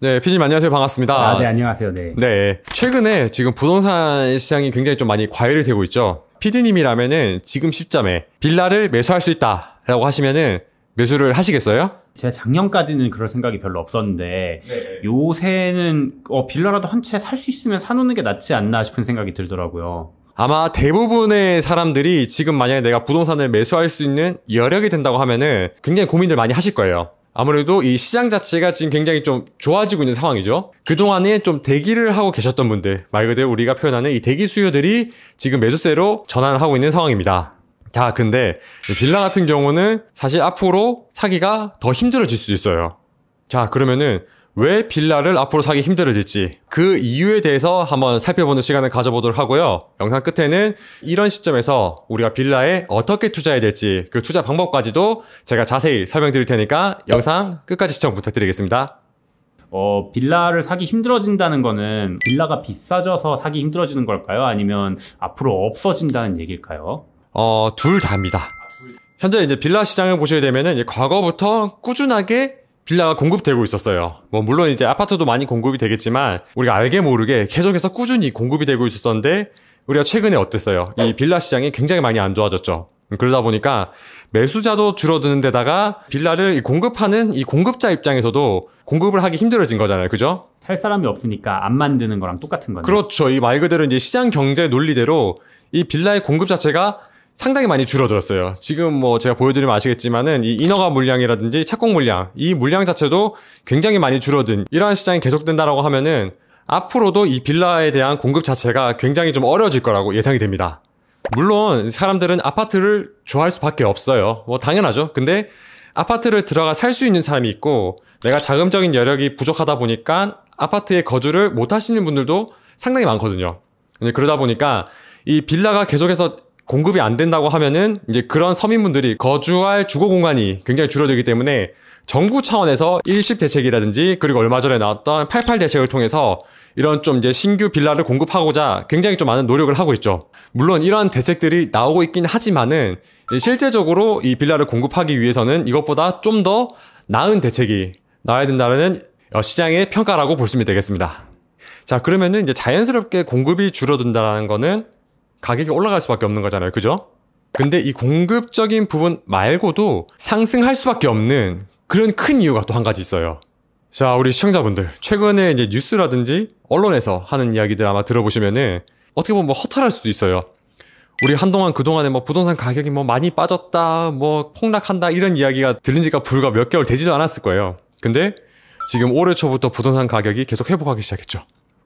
네, 피님 안녕하세요. 반갑습니다. 아, 네, 안녕하세요. 네. 네. 최근에 지금 부동산 시장이 굉장히 좀 많이 과열이 되고 있죠. 피디님이라면은 지금 1 0점에 빌라를 매수할 수 있다라고 하시면은 매수를 하시겠어요? 제가 작년까지는 그럴 생각이 별로 없었는데 네. 요새는 어, 빌라라도 한 채 살 수 있으면 사놓는 게 낫지 않나 싶은 생각이 들더라고요. 아마 대부분의 사람들이 지금 만약에 내가 부동산을 매수할 수 있는 여력이 된다고 하면은 굉장히 고민들 많이 하실 거예요. 아무래도 이 시장 자체가 지금 굉장히 좀 좋아지고 있는 상황이죠. 그동안에 좀 대기를 하고 계셨던 분들, 말 그대로 우리가 표현하는 이 대기 수요들이 지금 매수세로 전환을 하고 있는 상황입니다. 자, 근데 빌라 같은 경우는 사실 앞으로 사기가 더 힘들어질 수 있어요. 자, 그러면은 왜 빌라를 앞으로 사기 힘들어질지 그 이유에 대해서 한번 살펴보는 시간을 가져보도록 하고요. 영상 끝에는 이런 시점에서 우리가 빌라에 어떻게 투자해야 될지 그 투자 방법까지도 제가 자세히 설명드릴 테니까 영상 끝까지 시청 부탁드리겠습니다. 어, 빌라를 사기 힘들어진다는 거는 빌라가 비싸져서 사기 힘들어지는 걸까요? 아니면 앞으로 없어진다는 얘기일까요? 어, 둘 다입니다. 현재 이제 빌라 시장을 보시게 되면은 과거부터 꾸준하게 빌라가 공급되고 있었어요. 뭐 물론 이제 아파트도 많이 공급이 되겠지만 우리가 알게 모르게 계속해서 꾸준히 공급이 되고 있었는데 우리가 최근에 어땠어요? 이 빌라 시장이 굉장히 많이 안 좋아졌죠. 그러다 보니까 매수자도 줄어드는 데다가 빌라를 공급하는 이 공급자 입장에서도 공급을 하기 힘들어진 거잖아요. 그죠? 살 사람이 없으니까 안 만드는 거랑 똑같은 거네. 그렇죠. 이 말 그대로 이제 시장 경제 논리대로 이 빌라의 공급 자체가 상당히 많이 줄어들었어요. 지금 뭐 제가 보여드리면 아시겠지만은 이 인허가 물량이라든지 착공 물량 이 물량 자체도 굉장히 많이 줄어든 이러한 시장이 계속된다라고 하면은 앞으로도 이 빌라에 대한 공급 자체가 굉장히 좀 어려워질 거라고 예상이 됩니다. 물론 사람들은 아파트를 좋아할 수밖에 없어요. 뭐 당연하죠. 근데 아파트를 들어가 살 수 있는 사람이 있고 내가 자금적인 여력이 부족하다 보니까 아파트에 거주를 못 하시는 분들도 상당히 많거든요. 그러다 보니까 이 빌라가 계속해서 공급이 안 된다고 하면은 이제 그런 서민분들이 거주할 주거 공간이 굉장히 줄어들기 때문에 정부 차원에서 일식 대책이라든지 그리고 얼마 전에 나왔던 88 대책을 통해서 이런 좀 이제 신규 빌라를 공급하고자 굉장히 좀 많은 노력을 하고 있죠. 물론 이러한 대책들이 나오고 있긴 하지만은 실제적으로 이 빌라를 공급하기 위해서는 이것보다 좀 더 나은 대책이 나와야 된다는 어, 시장의 평가라고 보시면 되겠습니다. 자, 그러면은 이제 자연스럽게 공급이 줄어든다는 거는 가격이 올라갈 수밖에 없는 거잖아요. 그죠? 근데 이 공급적인 부분 말고도 상승할 수밖에 없는 그런 큰 이유가 또 한 가지 있어요. 자, 우리 시청자분들. 최근에 이제 뉴스라든지 언론에서 하는 이야기들 아마 들어보시면은 어떻게 보면 뭐 허탈할 수도 있어요. 우리 한동안 그동안에 뭐 부동산 가격이 뭐 많이 빠졌다, 뭐 폭락한다 이런 이야기가 들린 지가 불과 몇 개월 되지도 않았을 거예요. 근데 지금 올해 초부터 부동산 가격이 계속 회복하기 시작했죠.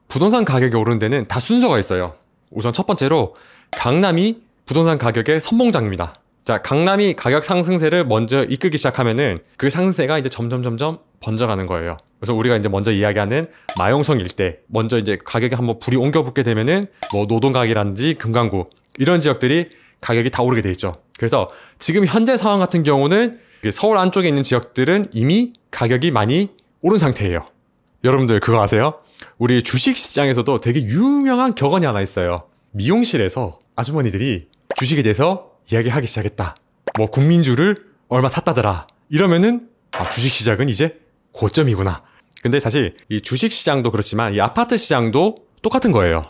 부동산 가격이 오른 데는 다 순서가 있어요. 우선 첫 번째로 강남이 부동산 가격의 선봉장입니다. 자, 강남이 가격 상승세를 먼저 이끌기 시작하면은 그 상승세가 이제 점점 점점 번져가는 거예요. 그래서 우리가 이제 먼저 이야기하는 마용성 일대, 먼저 이제 가격이 한번 불이 옮겨 붙게 되면은 뭐 노동강이라든지 금강구 이런 지역들이 가격이 다 오르게 돼 있죠. 그래서 지금 현재 상황 같은 경우는 서울 안쪽에 있는 지역들은 이미 가격이 많이 오른 상태예요. 여러분들 그거 아세요? 우리 주식시장에서도 되게 유명한 격언이 하나 있어요. 미용실에서 아주머니들이 주식에 대해서 이야기하기 시작했다. 뭐 국민주를 얼마 샀다더라. 이러면은 아, 주식시장은 이제 고점이구나. 근데 사실 이 주식시장도 그렇지만 이 아파트 시장도 똑같은 거예요.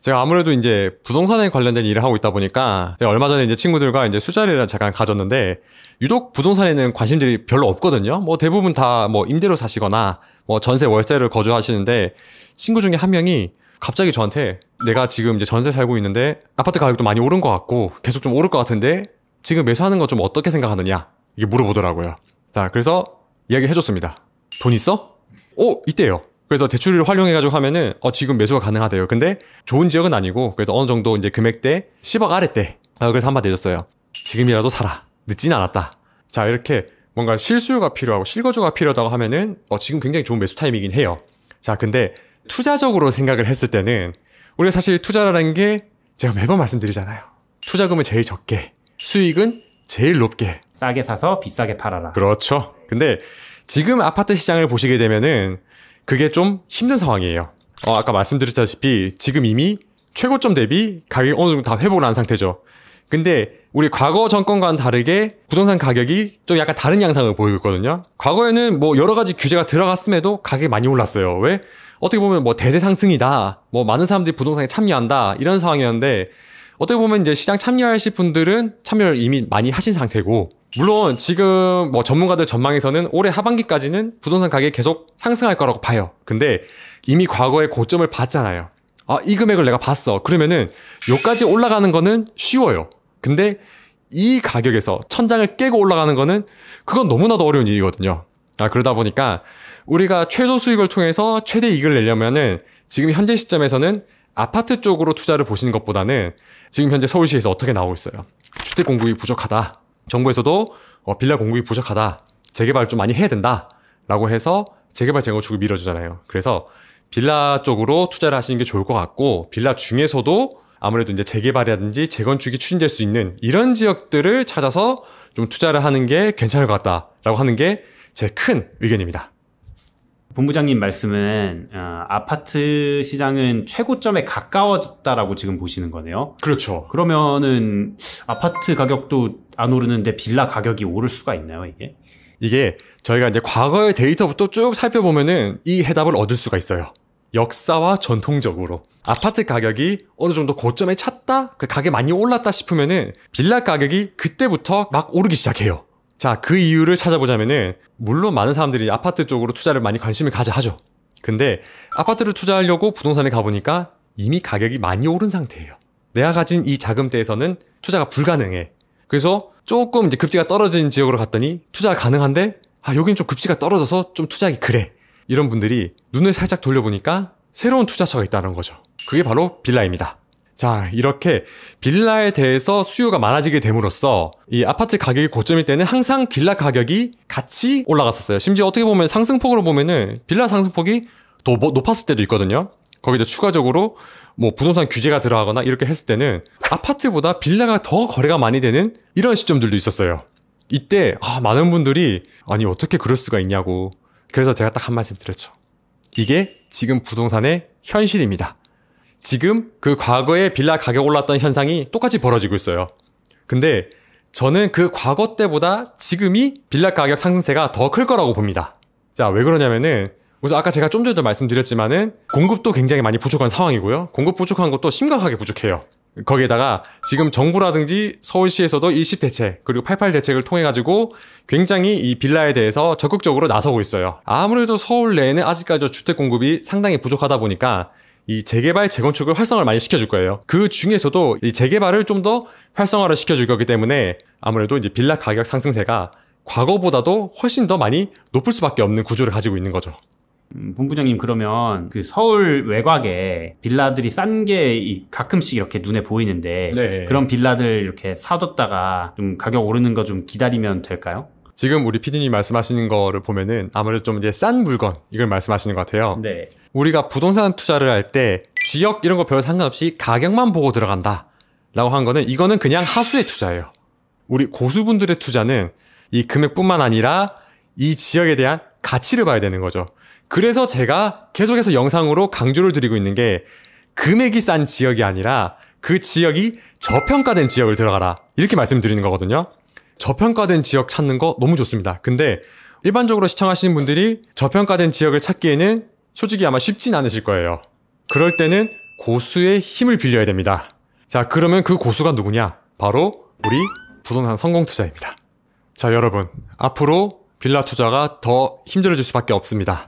제가 아무래도 이제 부동산에 관련된 일을 하고 있다 보니까 제가 얼마 전에 이제 친구들과 이제 술자리를 잠깐 가졌는데 유독 부동산에는 관심들이 별로 없거든요. 뭐 대부분 다 뭐 임대로 사시거나 뭐 전세 월세를 거주하시는데 친구 중에 한 명이 갑자기 저한테 내가 지금 이제 전세 살고 있는데 아파트 가격도 많이 오른 것 같고 계속 좀 오를 것 같은데 지금 매수하는 건좀 어떻게 생각하느냐 이게 물어보더라고요. 자 그래서 이야기 해줬습니다. 돈 있어? 오있대요 어, 그래서 대출을 활용해가지고 하면은 어 지금 매수가 가능하대요. 근데 좋은 지역은 아니고 그래도 어느 정도 이제 금액대 10억 아래대 아, 그래서 한마디 해줬어요. 지금이라도 사라. 늦진 않았다. 자 이렇게 뭔가 실수요가 필요하고 실거주가 필요하다고 하면은 어 지금 굉장히 좋은 매수 타임이긴 해요. 자 근데 투자적으로 생각을 했을 때는 우리가 사실 투자라는 게 제가 매번 말씀드리잖아요. 투자금은 제일 적게, 수익은 제일 높게. 싸게 사서 비싸게 팔아라. 그렇죠. 근데 지금 아파트 시장을 보시게 되면은 그게 좀 힘든 상황이에요. 어, 아까 말씀드렸다시피 지금 이미 최고점 대비 가격이 어느 정도 다 회복을 한 상태죠. 근데 우리 과거 정권과는 다르게 부동산 가격이 좀 약간 다른 양상을 보이고 있거든요. 과거에는 뭐 여러 가지 규제가 들어갔음에도 가격이 많이 올랐어요. 왜? 어떻게 보면 뭐 대세 상승이다. 뭐 많은 사람들이 부동산에 참여한다. 이런 상황이었는데 어떻게 보면 이제 시장 참여하실 분들은 참여를 이미 많이 하신 상태고 물론 지금 뭐 전문가들 전망에서는 올해 하반기까지는 부동산 가격이 계속 상승할 거라고 봐요. 근데 이미 과거에 고점을 봤잖아요. 아, 이 금액을 내가 봤어. 그러면은 요까지 올라가는 거는 쉬워요. 근데 이 가격에서 천장을 깨고 올라가는 거는 그건 너무나도 어려운 일이거든요. 아, 그러다 보니까 우리가 최소 수익을 통해서 최대 이익을 내려면은 지금 현재 시점에서는 아파트 쪽으로 투자를 보시는 것보다는 지금 현재 서울시에서 어떻게 나오고 있어요. 주택 공급이 부족하다. 정부에서도 어, 빌라 공급이 부족하다. 재개발 좀 많이 해야 된다. 라고 해서 재개발 재건축을 밀어주잖아요. 그래서 빌라 쪽으로 투자를 하시는 게 좋을 것 같고 빌라 중에서도 아무래도 이제 재개발이라든지 재건축이 추진될 수 있는 이런 지역들을 찾아서 좀 투자를 하는 게 괜찮을 것 같다라고 하는 게 제 큰 의견입니다. 본부장님 말씀은 어, 아파트 시장은 최고점에 가까워졌다라고 지금 보시는 거네요. 그렇죠. 그러면은 아파트 가격도 안 오르는데 빌라 가격이 오를 수가 있나요, 이게? 이게 저희가 이제 과거의 데이터부터 쭉 살펴보면은 이 해답을 얻을 수가 있어요. 역사와 전통적으로 아파트 가격이 어느 정도 고점에 찼다, 그 가격 많이 올랐다 싶으면은 빌라 가격이 그때부터 막 오르기 시작해요. 자, 그 이유를 찾아보자면은, 물론 많은 사람들이 아파트 쪽으로 투자를 많이 관심을 가져 하죠. 근데 아파트를 투자하려고 부동산에 가보니까 이미 가격이 많이 오른 상태예요. 내가 가진 이 자금대에서는 투자가 불가능해. 그래서 조금 이제 급지가 떨어진 지역으로 갔더니 투자가 가능한데, 아, 여긴 좀 급지가 떨어져서 좀 투자하기 그래. 이런 분들이 눈을 살짝 돌려보니까 새로운 투자처가 있다는 거죠. 그게 바로 빌라입니다. 자, 이렇게 빌라에 대해서 수요가 많아지게 됨으로써 이 아파트 가격이 고점일 때는 항상 빌라 가격이 같이 올라갔었어요. 심지어 어떻게 보면 상승폭으로 보면은 빌라 상승폭이 더 뭐, 높았을 때도 있거든요. 거기다 추가적으로 뭐 부동산 규제가 들어가거나 이렇게 했을 때는 아파트보다 빌라가 더 거래가 많이 되는 이런 시점들도 있었어요. 이때 아, 많은 분들이 아니 어떻게 그럴 수가 있냐고 그래서 제가 딱 한 말씀 드렸죠. 이게 지금 부동산의 현실입니다. 지금 그 과거에 빌라 가격 올랐던 현상이 똑같이 벌어지고 있어요. 근데 저는 그 과거 때보다 지금이 빌라 가격 상승세가 더 클 거라고 봅니다. 자, 왜 그러냐면은 우선 아까 제가 좀 전에도 말씀드렸지만은 공급도 굉장히 많이 부족한 상황이고요. 공급 부족한 것도 심각하게 부족해요. 거기에다가 지금 정부라든지 서울시에서도 일시 대책 그리고 8 8 대책을 통해 가지고 굉장히 이 빌라에 대해서 적극적으로 나서고 있어요. 아무래도 서울 내에는 아직까지 주택 공급이 상당히 부족하다 보니까 이 재개발 재건축을 활성화를 많이 시켜줄 거예요. 그 중에서도 이 재개발을 좀 더 활성화를 시켜줄 거기 때문에 아무래도 이제 빌라 가격 상승세가 과거보다도 훨씬 더 많이 높을 수밖에 없는 구조를 가지고 있는 거죠. 음, 본부장님 그러면 그 서울 외곽에 빌라들이 싼 게 가끔씩 이렇게 눈에 보이는데 네. 그런 빌라들 이렇게 사뒀다가 좀 가격 오르는 거 좀 기다리면 될까요? 지금 우리 피디님 말씀하시는 거를 보면은 아무래도 좀 이제 싼 물건 이걸 말씀하시는 것 같아요. 네. 우리가 부동산 투자를 할 때 지역 이런 거별로 상관없이 가격만 보고 들어간다. 라고 한 거는 이거는 그냥 하수의 투자예요. 우리 고수분들의 투자는 이 금액뿐만 아니라 이 지역에 대한 가치를 봐야 되는 거죠. 그래서 제가 계속해서 영상으로 강조를 드리고 있는 게 금액이 싼 지역이 아니라 그 지역이 저평가된 지역을 들어가라. 이렇게 말씀드리는 거거든요. 저평가된 지역 찾는 거 너무 좋습니다. 근데 일반적으로 시청하시는 분들이 저평가된 지역을 찾기에는 솔직히 아마 쉽진 않으실 거예요. 그럴 때는 고수의 힘을 빌려야 됩니다. 자, 그러면 그 고수가 누구냐? 바로 우리 부동산 성공 투자입니다. 자, 여러분. 앞으로 빌라 투자가 더 힘들어질 수밖에 없습니다.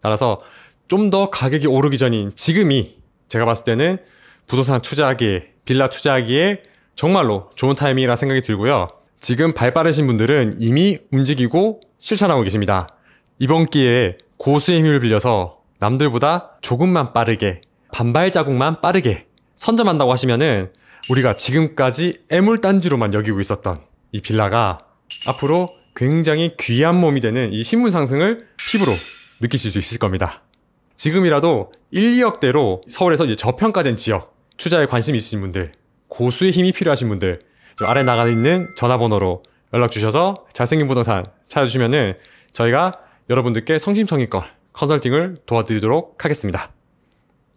따라서 좀 더 가격이 오르기 전인 지금이 제가 봤을 때는 부동산 투자하기에, 빌라 투자하기에 정말로 좋은 타이밍이라 생각이 들고요. 지금 발 빠르신 분들은 이미 움직이고 실천하고 계십니다. 이번 기회에 고수의 힘을 빌려서 남들보다 조금만 빠르게, 반발 자국만 빠르게 선점한다고 하시면은 우리가 지금까지 애물단지로만 여기고 있었던 이 빌라가 앞으로 굉장히 귀한 몸이 되는 이 신문 상승을 피부로 느끼실 수 있을 겁니다. 지금이라도 1, 2억대로 서울에서 이제 저평가된 지역, 투자에 관심 있으신 분들, 고수의 힘이 필요하신 분들, 아래 나가 있는 전화번호로 연락 주셔서 잘생긴 부동산 찾아주시면은 저희가 여러분들께 성심성의껏 컨설팅을 도와드리도록 하겠습니다.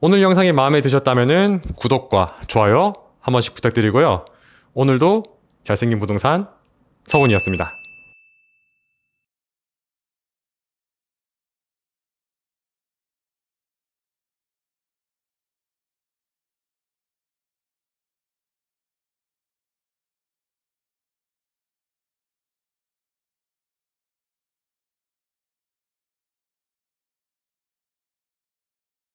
오늘 영상이 마음에 드셨다면은 구독과 좋아요 한 번씩 부탁드리고요. 오늘도 잘생긴 부동산 서훈이었습니다.